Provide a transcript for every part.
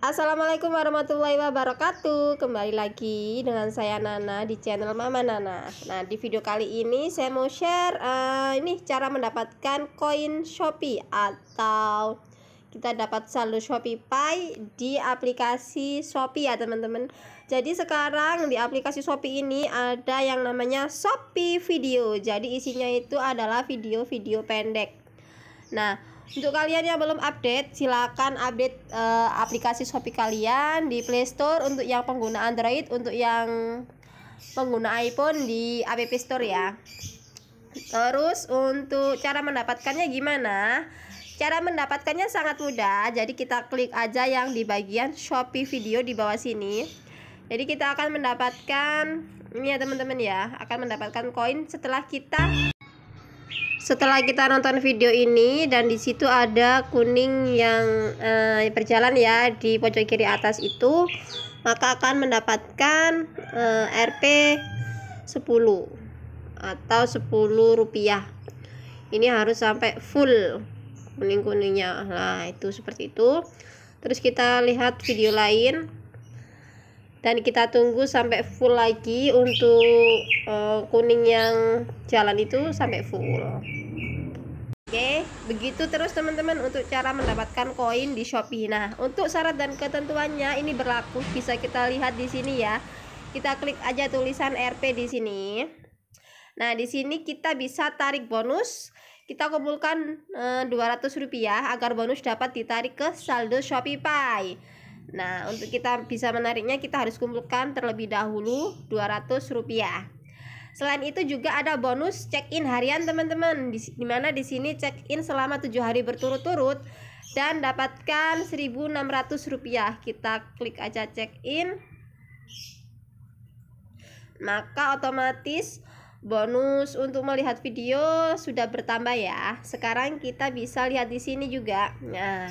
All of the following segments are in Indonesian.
Assalamualaikum warahmatullahi wabarakatuh Kembali lagi dengan saya Nana di channel Mama Nana Nah di video kali ini saya mau share uh, Ini cara mendapatkan koin Shopee Atau kita dapat saldo Shopee Pay di aplikasi Shopee ya teman-teman Jadi sekarang di aplikasi Shopee ini ada yang namanya Shopee Video Jadi isinya itu adalah video-video pendek Nah untuk kalian yang belum update, silakan update uh, aplikasi Shopee kalian di Play Store untuk yang pengguna Android, untuk yang pengguna iPhone di App Store ya. Terus untuk cara mendapatkannya gimana? Cara mendapatkannya sangat mudah. Jadi kita klik aja yang di bagian Shopee video di bawah sini. Jadi kita akan mendapatkan ini ya teman-teman ya, akan mendapatkan koin setelah kita setelah kita nonton video ini dan di situ ada kuning yang eh, berjalan ya di pojok kiri atas itu maka akan mendapatkan eh, RP 10 atau 10 rupiah ini harus sampai full kuning-kuningnya nah itu seperti itu terus kita lihat video lain dan kita tunggu sampai full lagi untuk uh, kuning yang jalan itu sampai full Oke, begitu terus teman-teman untuk cara mendapatkan koin di Shopee. Nah, untuk syarat dan ketentuannya ini berlaku bisa kita lihat di sini ya. Kita klik aja tulisan RP di sini. Nah, di sini kita bisa tarik bonus. Kita kumpulkan 200 eh, rupiah agar bonus dapat ditarik ke saldo Shopee Pay. Nah, untuk kita bisa menariknya kita harus kumpulkan terlebih dahulu 200 rupiah Selain itu juga ada bonus check-in harian teman-teman. Di, di mana di sini check-in selama tujuh hari berturut-turut dan dapatkan Rp1.600. Kita klik aja check-in. Maka otomatis bonus untuk melihat video sudah bertambah ya. Sekarang kita bisa lihat di sini juga. Nah,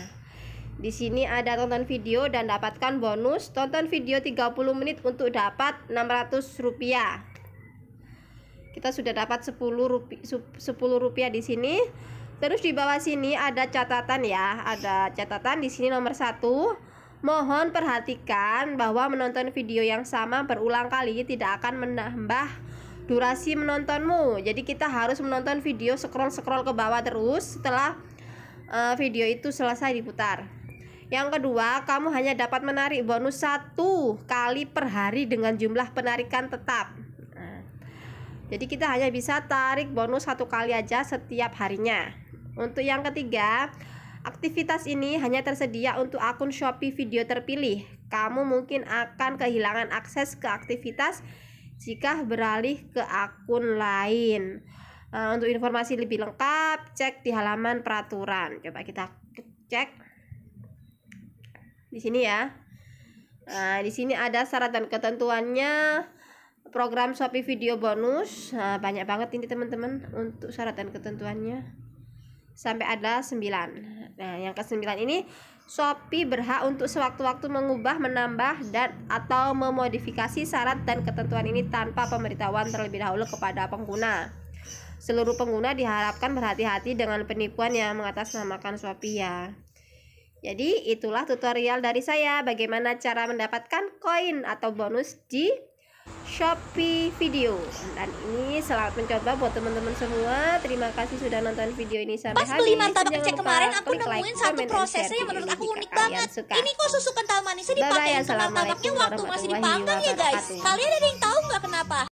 di sini ada tonton video dan dapatkan bonus tonton video 30 menit untuk dapat Rp600 kita sudah dapat 10 rupiah, 10 rupiah di sini terus di bawah sini ada catatan ya ada catatan di sini nomor satu mohon perhatikan bahwa menonton video yang sama berulang kali tidak akan menambah durasi menontonmu jadi kita harus menonton video scroll scroll ke bawah terus setelah uh, video itu selesai diputar yang kedua kamu hanya dapat menarik bonus satu kali per hari dengan jumlah penarikan tetap jadi kita hanya bisa tarik bonus satu kali aja setiap harinya. Untuk yang ketiga, aktivitas ini hanya tersedia untuk akun Shopee video terpilih. Kamu mungkin akan kehilangan akses ke aktivitas jika beralih ke akun lain. Eh, untuk informasi lebih lengkap, cek di halaman peraturan. Coba kita cek di sini ya. Nah, di sini ada syarat dan ketentuannya program Shopee video bonus eh, banyak banget ini teman-teman untuk syarat dan ketentuannya sampai ada 9 nah yang ke 9 ini Shopee berhak untuk sewaktu-waktu mengubah, menambah, dan atau memodifikasi syarat dan ketentuan ini tanpa pemberitahuan terlebih dahulu kepada pengguna seluruh pengguna diharapkan berhati-hati dengan penipuan yang mengatasnamakan Shopee ya. Jadi itulah tutorial dari saya bagaimana cara mendapatkan koin atau bonus di Shopee Video dan ini selamat mencoba buat teman-teman semua terima kasih sudah nonton video ini sampai pas beli martabak cek kemarin aku nemuin like, satu prosesnya yang menurut aku unik banget suka. ini kok susu kental manisnya dipakai ya, martabaknya waktu masih dipanggang ya guys kalian ada yang tahu nggak kenapa